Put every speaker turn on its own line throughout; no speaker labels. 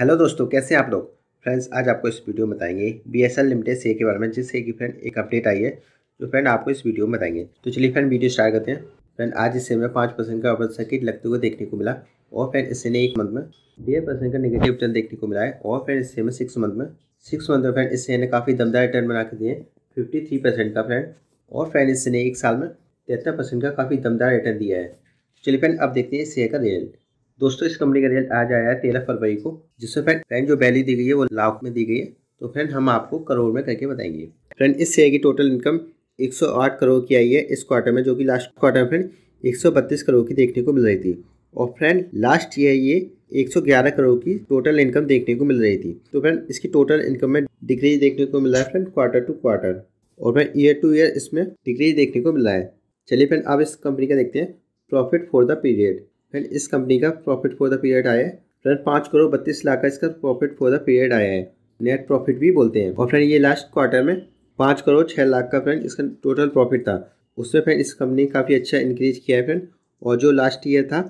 hello दोस्तों कैसे हैं आप लोग फ्रेंड्स आज आपको इस वीडियो में बताएंगे B S L limited share के बारे में जिससे कि फ्रेंड एक अपडेट आई है जो फ्रेंड आपको इस वीडियो में बताएंगे तो चलिए फ्रेंड वीडियो स्टार्ट करते हैं फ्रेंड आज इस शेयर में पाँच परसेंट का ओपन सर्किट लगते हुए देखने को मिला और फ्रेंड इससे ने एक मंथ में डेढ़ परसेंट का निगेटिव रिटर्न देखने को मिला है और फ्रेंड इससे में सिक्स मंथ में सिक्स मंथ में फ्रेंड इससे ने काफ़ी दमदार रिटर्न बना के दिए फिफ्टी थ्री परसेंट का फ्रेंड और फ्रेंड इससे ने एक साल में तिहत्तर परसेंट का काफ़ी दमदार रिटर्न दिया है चलिए फ्रेंड अब देखते हैं शेयर का रिजल्ट दोस्तों इस कंपनी का रिजल्ट आज आया है तेरह फरवरी को जिसमें फ्रेंड फ्रेंड जो वैल्यू दी गई है वो लाख में दी गई है तो फ्रेंड हम आपको करोड़ में करके बताएंगे फ्रेंड इस शेयर की टोटल इनकम 108 करोड़ की आई है इस क्वार्टर में जो कि लास्ट क्वार्टर में फ्रेंड एक करोड़ की देखने को मिल रही थी और फ्रेंड लास्ट ईयर ये एक करोड़ की टोटल इनकम देखने को मिल रही थी तो फ्रेंड इसकी टोटल इनकम में डिक्रीज देखने को मिला है फ्रेंड क्वार्टर टू क्वार्टर और फ्रेंड ईयर टू ईयर इसमें डिक्रीज देखने को मिला है चलिए फ्रेंड अब इस कंपनी का देखते हैं प्रॉफिट फॉर द पीरियड फिर इस कंपनी का प्रॉफिट फॉर द पीरियड आया है फ्रेंड पाँच करोड़ बत्तीस लाख का इसका प्रॉफिट फॉर द पीरियड आया है नेट प्रॉफिट भी बोलते हैं और फ्रेंड ये लास्ट क्वार्टर में पाँच करोड़ छः लाख का फ्रेंड इसका टोटल प्रॉफिट था उसमें फ्रेंड इस कंपनी ने काफ़ी अच्छा इंक्रीज किया है फ्रेंड और जो लास्ट ईयर था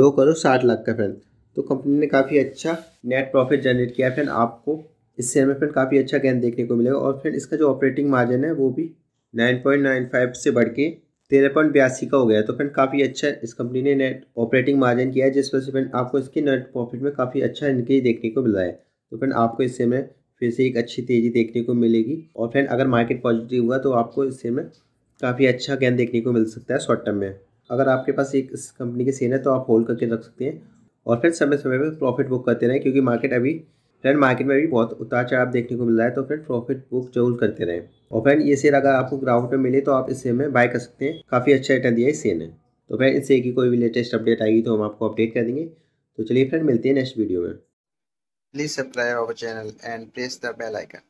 दो करोड़ साठ लाख का फ्रेंड तो कंपनी ने काफ़ी अच्छा नेट प्रॉफिट जनरेट किया है फ्रेंड आपको इस शेयर में फ्रेंड काफ़ी अच्छा गेंद देखने को मिलेगा और फ्रेंड इसका जो ऑपरेटिंग मार्जिन है वो भी नाइन पॉइंट नाइन फाइव से बढ़ के तेरह पॉइंट बयासी का हो गया तो फ्रेंड काफ़ी अच्छा इस कंपनी ने नेट ऑपरेटिंग मार्जिन किया है जिस वजह से फ्रेंड आपको इसकी नेट प्रॉफिट में काफ़ी अच्छा इनक्रीज देखने को मिला है तो फ्रेंड आपको इससे में फिर से एक अच्छी तेज़ी देखने को मिलेगी और फ्रेंड अगर मार्केट पॉजिटिव हुआ तो आपको इससे में काफ़ी अच्छा गेंद देखने को मिल सकता है शॉर्ट टर्म में अगर आपके पास एक इस कंपनी की सेल है तो आप होल्ड करके रख सकते हैं और फिर समय समय पर प्रॉफिट बुक करते रहें क्योंकि मार्केट अभी फ्रेंड मार्केट में भी बहुत उतार चढ़ाव देखने को मिल रहा है तो फ्रेंड प्रॉफिट बुक जरूर करते रहें और फ्रेंड ये शेयर अगर आपको ग्राउंड में मिले तो आप इस शेयर में बाय कर सकते हैं काफ़ी अच्छा रिटर्न दिया इस शेयर ने तो फ्रेंड इस शेयर की कोई भी लेटेस्ट अपडेट आएगी तो हम आपको अपडेट कर देंगे तो चलिए फ्रेंड मिलते हैं नेक्स्ट वीडियो में please subscribe our channel and press the bell icon